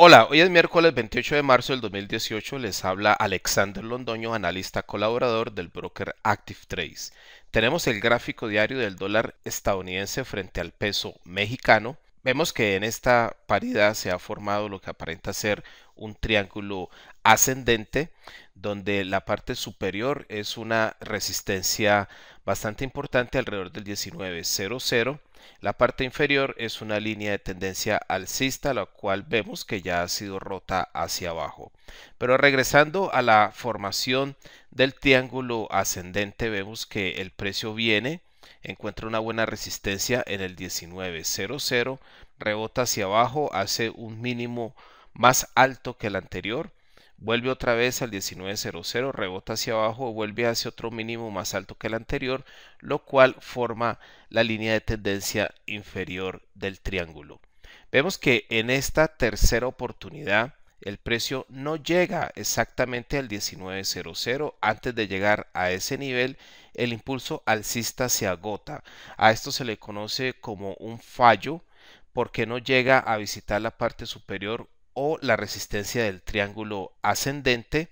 Hola, hoy es miércoles 28 de marzo del 2018, les habla Alexander Londoño, analista colaborador del broker Active Tenemos el gráfico diario del dólar estadounidense frente al peso mexicano, Vemos que en esta paridad se ha formado lo que aparenta ser un triángulo ascendente, donde la parte superior es una resistencia bastante importante alrededor del 19.00. La parte inferior es una línea de tendencia alcista, la cual vemos que ya ha sido rota hacia abajo. Pero regresando a la formación del triángulo ascendente, vemos que el precio viene encuentra una buena resistencia en el 19.00, rebota hacia abajo, hace un mínimo más alto que el anterior, vuelve otra vez al 19.00, rebota hacia abajo, vuelve hacia otro mínimo más alto que el anterior, lo cual forma la línea de tendencia inferior del triángulo. Vemos que en esta tercera oportunidad el precio no llega exactamente al 19.00. Antes de llegar a ese nivel, el impulso alcista se agota. A esto se le conoce como un fallo porque no llega a visitar la parte superior o la resistencia del triángulo ascendente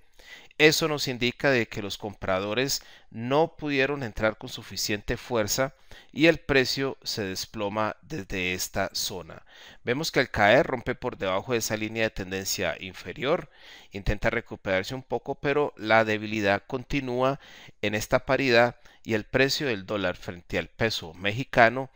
eso nos indica de que los compradores no pudieron entrar con suficiente fuerza y el precio se desploma desde esta zona. Vemos que al caer rompe por debajo de esa línea de tendencia inferior, intenta recuperarse un poco, pero la debilidad continúa en esta paridad y el precio del dólar frente al peso mexicano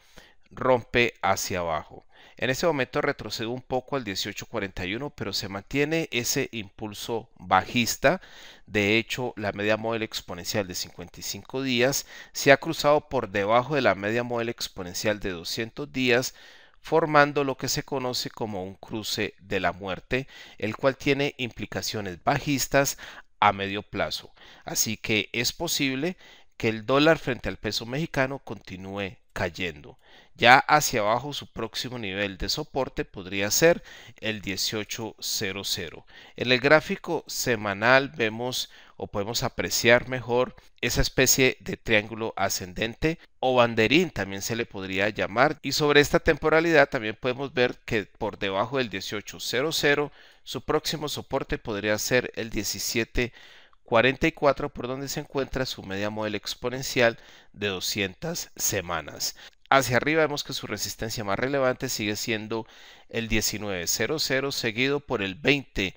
rompe hacia abajo. En ese momento retrocede un poco al 18.41, pero se mantiene ese impulso bajista. De hecho, la media móvil exponencial de 55 días se ha cruzado por debajo de la media móvil exponencial de 200 días, formando lo que se conoce como un cruce de la muerte, el cual tiene implicaciones bajistas a medio plazo. Así que es posible que el dólar frente al peso mexicano continúe ya hacia abajo su próximo nivel de soporte podría ser el 1800. En el gráfico semanal vemos o podemos apreciar mejor esa especie de triángulo ascendente o banderín también se le podría llamar y sobre esta temporalidad también podemos ver que por debajo del 1800 su próximo soporte podría ser el 1700 44 por donde se encuentra su media modelo exponencial de 200 semanas. Hacia arriba vemos que su resistencia más relevante sigue siendo el 1900 seguido por el 2000.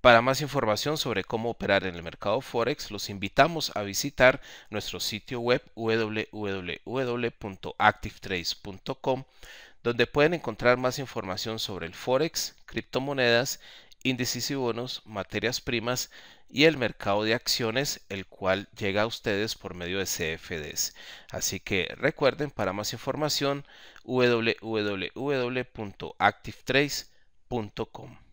Para más información sobre cómo operar en el mercado forex, los invitamos a visitar nuestro sitio web www.activetrace.com donde pueden encontrar más información sobre el forex, criptomonedas índices y bonos, materias primas y el mercado de acciones, el cual llega a ustedes por medio de CFDs. Así que recuerden, para más información, www.activetrace.com.